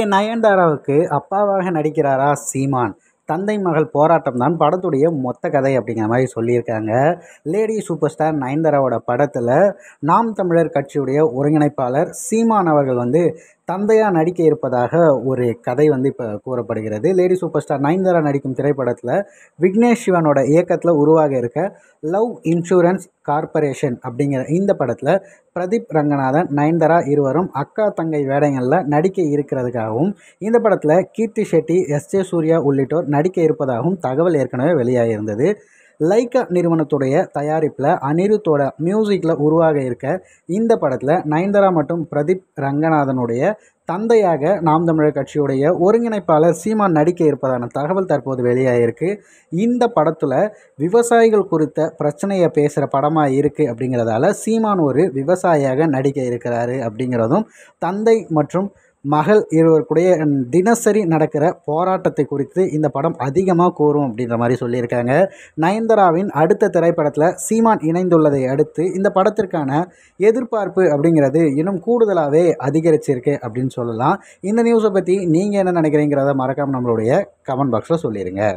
okay நயன்தாராவுக்கு அப்பாவாக நடிக்கிறாரா சீமான் தந்தை மகள் போராட்டம் தான் படத்துடைய மொத்த கதை அப்படிங்கிற மாதிரி சொல்லியிருக்காங்க லேடி சூப்பர் ஸ்டார் நயன்தாராவோட படத்தில் நாம் தமிழர் கட்சியுடைய ஒருங்கிணைப்பாளர் சீமான் அவர்கள் வந்து தந்தையாக நடிக்க இருப்பதாக ஒரு கதை வந்து இப்போ கூறப்படுகிறது லேடி சூப்பர் ஸ்டார் நயன்தாரா நடிக்கும் திரைப்படத்தில் விக்னேஷ் சிவனோட இயக்கத்தில் உருவாக இருக்க லவ் இன்சூரன்ஸ் கார்பரேஷன் அப்படிங்கிற இந்த படத்தில் பிரதீப் ரங்கநாதன் நயன்தாரா இருவரும் அக்கா தங்கை வேடங்களில் நடிக்க இருக்கிறதுக்காகவும் இந்த படத்தில் கீர்த்தி ஷெட்டி எஸ் ஜே சூர்யா உள்ளிட்டோர் நடிக்க இருப்பதாகவும் தகவல் ஏற்கனவே வெளியாகியிருந்தது லைக்கா நிறுவனத்துடைய தயாரிப்பில் அனிருத்தோட மியூசிக்கில் உருவாக இருக்க இந்த படத்தில் நயன்தாரா மற்றும் பிரதீப் ரங்கநாதனுடைய தந்தையாக நாம் தமிழர் கட்சியுடைய ஒருங்கிணைப்பாளர் சீமான் நடிக்க இருப்பதான தகவல் தற்போது வெளியாகிருக்கு இந்த படத்தில் விவசாயிகள் குறித்த பிரச்சனையை பேசுகிற படமாக இருக்குது அப்படிங்கிறதால சீமான் ஒரு விவசாயியாக நடிக்க இருக்கிறாரு அப்படிங்கிறதும் தந்தை மற்றும் மகள் இருவருக்குடைய தினசரி நடக்கிற போராட்டத்தை குறித்து இந்த படம் அதிகமாக கூறும் அப்படின்ற மாதிரி சொல்லியிருக்காங்க நயன்தாராவின் அடுத்த திரைப்படத்தில் சீமான் இணைந்துள்ளதை அடுத்து இந்த படத்திற்கான எதிர்பார்ப்பு அப்படிங்கிறது இன்னும் கூடுதலாகவே அதிகரிச்சிருக்கு அப்படின்னு சொல்லலாம் இந்த நியூஸை பற்றி நீங்கள் என்ன நினைக்கிறீங்கிறத மறக்காமல் நம்மளுடைய கமெண்ட் பாக்ஸில் சொல்லிடுங்க